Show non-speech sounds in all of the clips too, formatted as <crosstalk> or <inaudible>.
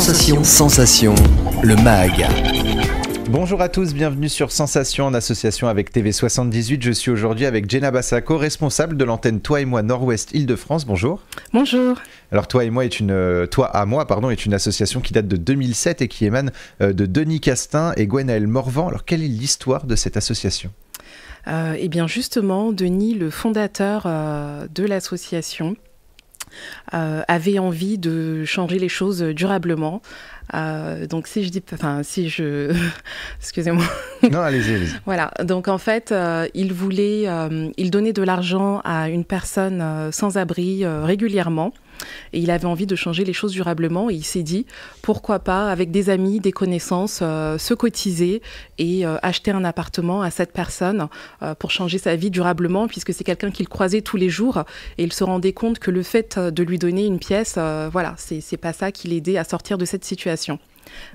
Sensation. Sensation, le MAG. Bonjour à tous, bienvenue sur Sensation en association avec TV78. Je suis aujourd'hui avec Jenna Bassaco, responsable de l'antenne Toi et moi Nord-Ouest Île-de-France. Bonjour. Bonjour. Alors Toi et moi est une euh, Toi à moi pardon est une association qui date de 2007 et qui émane euh, de Denis Castin et Gwenaël Morvan. Alors quelle est l'histoire de cette association euh, Eh bien justement, Denis, le fondateur de l'association, euh, avait envie de changer les choses durablement. Euh, donc si je dis, enfin si je, <laughs> excusez-moi. Non, allez-y. Allez voilà. Donc en fait, euh, il voulait, il donnait de l'argent à une personne sans abri régulièrement. Et il avait envie de changer les choses durablement et il s'est dit, pourquoi pas, avec des amis, des connaissances, euh, se cotiser et euh, acheter un appartement à cette personne euh, pour changer sa vie durablement, puisque c'est quelqu'un qu'il croisait tous les jours et il se rendait compte que le fait de lui donner une pièce, voilà, c'est pas ça qui l'aidait à sortir de cette situation.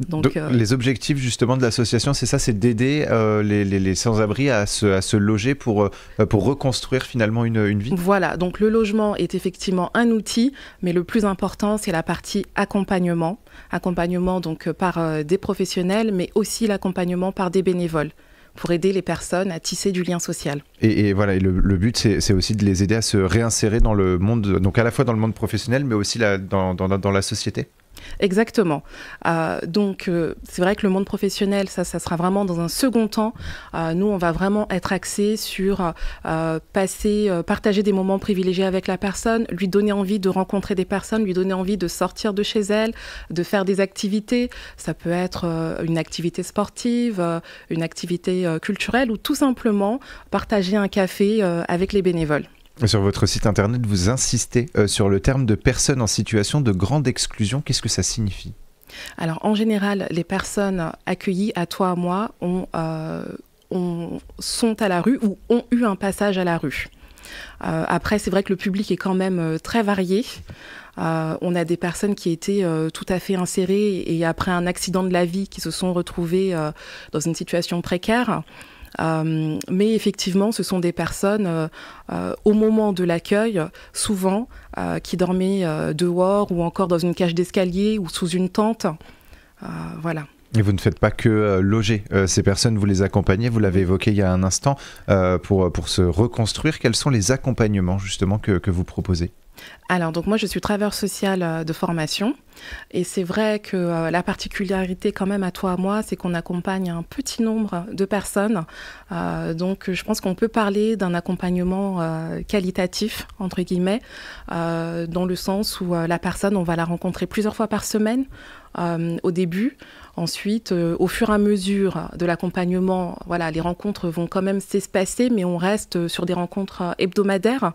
Donc, euh, les objectifs justement de l'association, c'est ça, c'est d'aider euh, les, sans-abri à, se, loger pour, euh, pour reconstruire finalement une, vie. Voilà. Donc le logement est effectivement un outil, mais le plus important, c'est la partie accompagnement, accompagnement donc par des professionnels, mais aussi l'accompagnement par des bénévoles pour aider les personnes à tisser du lien social. Et, voilà, le, but, c'est aussi de les aider à se réinsérer dans le monde, donc à la fois dans le monde professionnel, mais aussi dans la société. Exactement. Euh, donc, euh, c'est vrai que le monde professionnel, ça, ça sera vraiment dans un second temps. Euh, nous, on va vraiment être axé sur passer, partager des moments privilégiés avec la personne, lui donner envie de rencontrer des personnes, lui donner envie de sortir de chez elle, de faire des activités. Ça peut être une activité sportive, une activité culturelle ou tout simplement partager un café avec les bénévoles. Sur votre site internet, vous insistez euh, sur le terme de personnes en situation de grande exclusion. Qu'est-ce que ça signifie Alors, en général, les personnes accueillies à toi, à moi, euh, sont à la rue ou ont eu un passage à la rue. Euh, après, c'est vrai que le public est quand même très varié. on a des personnes qui étaient tout à fait insérées et après un accident de la vie qui se sont retrouvées dans une situation précaire. Euh, mais effectivement, ce sont des personnes, euh, euh, au moment de l'accueil, souvent, qui dormaient dehors ou encore dans une cage d'escalier ou sous une tente. voilà. Et vous ne faites pas que loger ces personnes, vous les accompagnez, vous l'avez évoqué il y a un instant, pour, pour se reconstruire. Quels sont les accompagnements justement que, que vous proposez Alors, donc moi je suis travailleur social de formation. Et c'est vrai que euh, la particularité quand même à toi à moi, c'est qu'on accompagne un petit nombre de personnes. Euh, donc je pense qu'on peut parler d'un accompagnement euh, qualitatif, entre guillemets, dans le sens où la personne, on va la rencontrer plusieurs fois par semaine. au début. Ensuite, au fur et à mesure de l'accompagnement, voilà, les rencontres vont quand même s'espacer, mais on reste sur des rencontres hebdomadaires.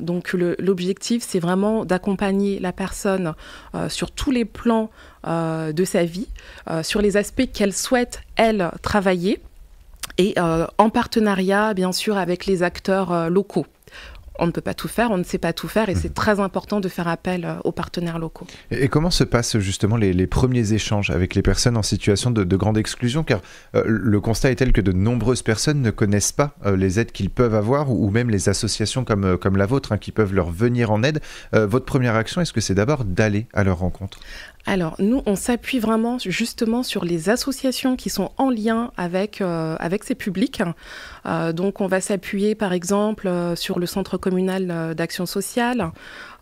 donc l'objectif, c'est vraiment d'accompagner la personne euh, sur tous les plans euh, de sa vie, euh, sur les aspects qu'elle souhaite, elle, travailler et en partenariat bien sûr avec les acteurs locaux on ne peut pas tout faire, on ne sait pas tout faire et c'est mhm. très important de faire appel euh, aux partenaires locaux. Et, comment se passent justement les, premiers échanges avec les personnes en situation de, grande exclusion Car euh, le constat est tel que de nombreuses personnes ne connaissent pas euh, les aides qu'ils peuvent avoir ou, même les associations comme, comme la vôtre hein, qui peuvent leur venir en aide. votre première action, est-ce que c'est d'abord d'aller à leur rencontre alors, nous, on s'appuie vraiment justement sur les associations qui sont en lien avec, avec ces publics. donc, on va s'appuyer par exemple sur le centre communal euh, d'action sociale.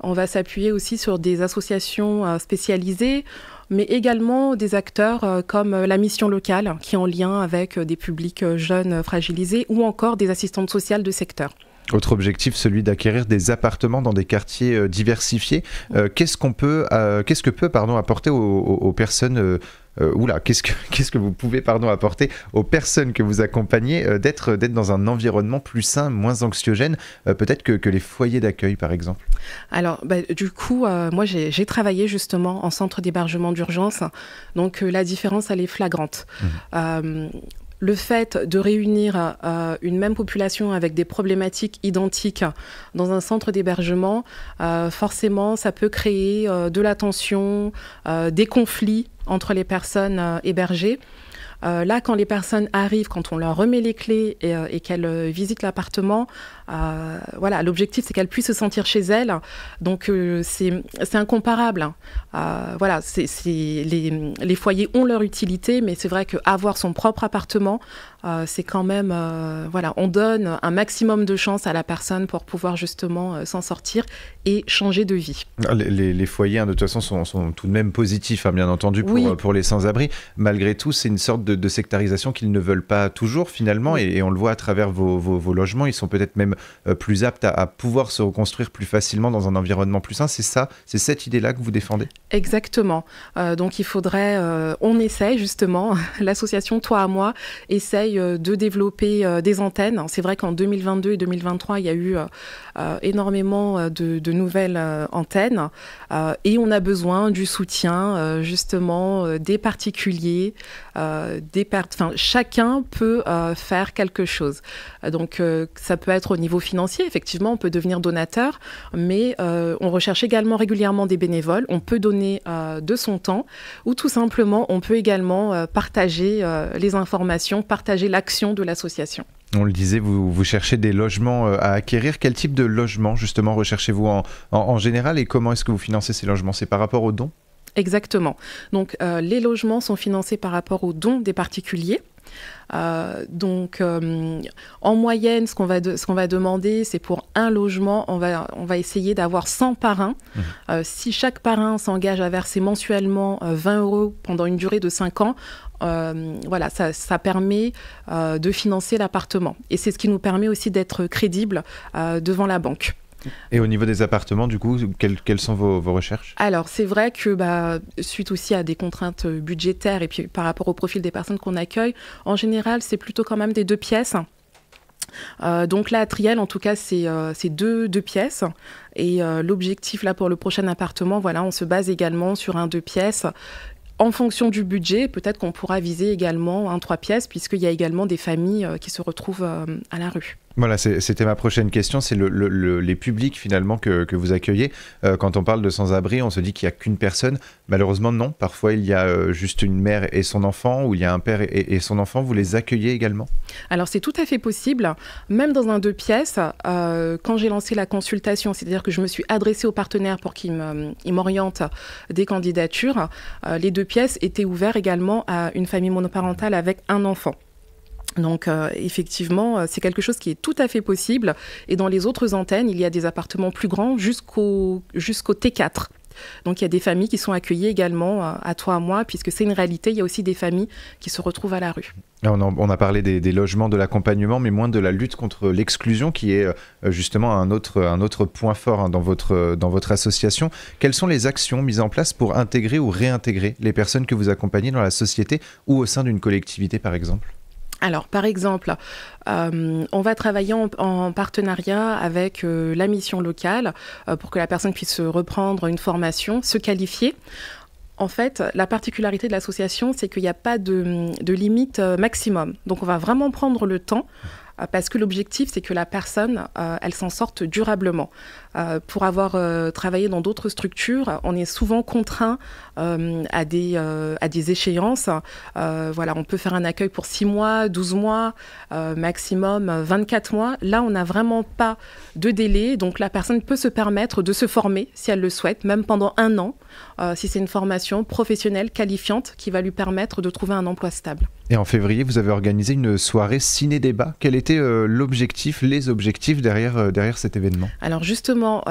On va s'appuyer aussi sur des associations euh, spécialisées, mais également des acteurs euh, comme la mission locale, qui est en lien avec des publics jeunes fragilisés, ou encore des assistantes sociales de secteur. Autre objectif, celui d'acquérir des appartements dans des quartiers diversifiés. qu'est-ce qu'on peut, qu'est-ce que peut, pardon, apporter aux personnes euh, oula, qu'est-ce que, <laughs> qu'est-ce que vous pouvez pardon, apporter aux personnes que vous accompagnez euh, d'être, d'être dans un environnement plus sain, moins anxiogène, euh, peut-être que, les foyers d'accueil par exemple Alors, bah, du coup, moi j'ai, travaillé justement en centre d'hébergement d'urgence, donc la différence elle est flagrante. Mmh le fait de réunir euh, une même population avec des problématiques identiques dans un centre d'hébergement, euh, forcément, ça peut créer euh, de la tension, des conflits entre les personnes hébergées. là, quand les personnes arrivent, quand on leur remet les clés et qu'elles visitent l'appartement, voilà, l'objectif c'est qu'elle puisse se sentir chez elle. Donc euh, c'est incomparable. Hein. Euh, voilà, c'est les, foyers ont leur utilité, mais c'est vrai qu'avoir son propre appartement, euh, c'est quand même voilà, on donne un maximum de chance à la personne pour pouvoir justement s'en sortir et changer de vie. Ah, les, foyers, hein, de toute façon, sont, tout de même positifs, à hein, bien entendu, pour, pour les sans-abri. Malgré tout, c'est une sorte de, sectarisation qu'ils ne veulent pas toujours finalement, et, on le voit à travers vos logements. Ils sont peut-être même euh, plus apte à, pouvoir se reconstruire plus facilement dans un environnement plus sain. C'est ça, c'est cette idée-là que vous défendez Exactement. Euh, donc il faudrait, euh, on essaye justement, <laughs> l'association Toi à moi essaye de développer des antennes. C'est vrai qu'en 2022 et 2023, il y a eu énormément de, nouvelles antennes et on a besoin du soutien justement des particuliers, des enfin, chacun peut faire quelque chose. Donc ça peut être au niveau financier. Effectivement, on peut devenir donateur, mais euh, on recherche également régulièrement des bénévoles. On peut donner euh, de son temps ou tout simplement, on peut également euh, partager les informations, partager l'action de l'association. On le disait, vous, cherchez des logements à acquérir. Quel type de logement, justement, recherchez-vous en, général et comment est-ce que vous financez ces logements C'est par rapport aux dons Exactement. Donc les logements sont financés par rapport aux dons des particuliers. Euh, donc, euh, en moyenne, ce qu'on va, ce qu'on va demander, c'est pour un logement, on va, on va essayer d'avoir 100 parrains. Mmh. Euh, si chaque parrain s'engage à verser mensuellement 20 euros pendant une durée de 5 ans, voilà, ça, ça permet de financer l'appartement. Et c'est ce qui nous permet aussi d'être crédible devant la banque. Et au niveau des appartements, du coup, quelles, sont vos, recherches Alors, c'est vrai que bah, suite aussi à des contraintes euh, budgétaires et puis par rapport au profil des personnes qu'on accueille, en général, c'est plutôt quand même des deux pièces. Euh, donc là, à Triel, en tout cas, c'est euh, deux, pièces. Et l'objectif là pour le prochain appartement, voilà, on se base également sur un deux pièces. En fonction du budget, peut-être qu'on pourra viser également un trois pièces, puisqu'il y a également des familles qui se retrouvent à la rue. Voilà, c'était ma prochaine question, c'est le, les publics finalement que, vous accueillez. Euh, quand on parle de sans-abri, on se dit qu'il n'y a qu'une personne. Malheureusement, non. Parfois, il y a euh, juste une mère et son enfant, ou il y a un père et, son enfant. Vous les accueillez également Alors, c'est tout à fait possible. Même dans un deux pièces, euh, quand j'ai lancé la consultation, c'est-à-dire que je me suis adressée aux partenaires pour qu'ils m'orientent des candidatures, les deux pièces étaient ouvertes également à une famille monoparentale avec un enfant. Donc euh, effectivement, euh, c'est quelque chose qui est tout à fait possible. Et dans les autres antennes, il y a des appartements plus grands jusqu'au T4. Donc il y a des familles qui sont accueillies également euh, à toi, à moi, puisque c'est une réalité. Il y a aussi des familles qui se retrouvent à la rue. On a, parlé des, logements, de l'accompagnement, mais moins de la lutte contre l'exclusion, qui est justement un autre, point fort hein, dans votre association. Quelles sont les actions mises en place pour intégrer ou réintégrer les personnes que vous accompagnez dans la société ou au sein d'une collectivité, par exemple alors, par exemple, euh, on va travailler en, partenariat avec euh, la mission locale euh, pour que la personne puisse reprendre une formation, se qualifier. En fait, la particularité de l'association, c'est qu'il n'y a pas de, limite maximum. Donc, on va vraiment prendre le temps euh, parce que l'objectif, c'est que la personne, euh, elle s'en sorte durablement. Euh, pour avoir travaillé dans d'autres structures, on est souvent contraint à, des, échéances. voilà, on peut faire un accueil pour 6 mois, 12 mois, maximum 24 mois. Là, on n'a vraiment pas de délai, donc la personne peut se permettre de se former si elle le souhaite, même pendant un an. Euh, si c'est une formation professionnelle qualifiante qui va lui permettre de trouver un emploi stable. Et en février, vous avez organisé une soirée ciné-débat. Quel était euh, l'objectif, les objectifs derrière, euh, derrière cet événement Alors justement,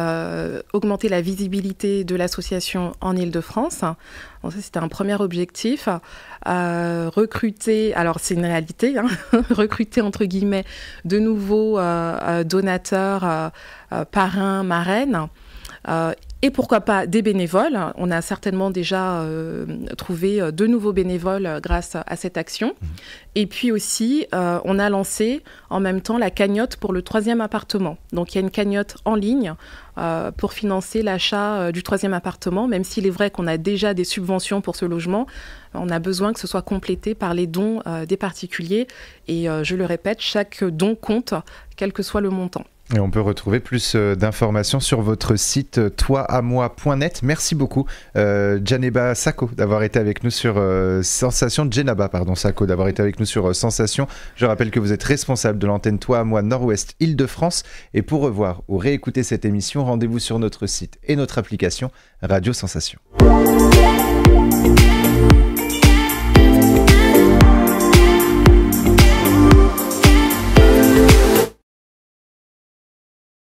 augmenter la visibilité de l'association en Ile-de-France. c'était un premier objectif. recruter, alors c'est une réalité, hein, <laughs> recruter entre guillemets de nouveaux donateurs, parrains, marraines et pourquoi pas des bénévoles. On a certainement déjà euh, trouvé euh, de nouveaux bénévoles euh, grâce à cette action. Mhm. Et puis aussi, on a lancé en même temps la cagnotte pour le troisième appartement. Donc il y a une cagnotte en ligne pour financer l'achat du troisième appartement, même s'il est vrai qu'on a déjà des subventions pour ce logement. On a besoin que ce soit complété par les dons des particuliers. Et je le répète, chaque don compte, quel que soit le montant. Et on peut retrouver plus euh, d'informations sur votre site euh, toiamoi.net. Merci beaucoup, euh, Janeba Sako, d'avoir été avec nous sur Sensation, Jenaba, pardon, Sako, d'avoir été avec nous sur Sensation. Je rappelle que vous êtes responsable de l'antenne Toi à moi Nord-Ouest Île-de-France. Et pour revoir ou réécouter cette émission, rendez-vous sur notre site et notre application Radio Sensation.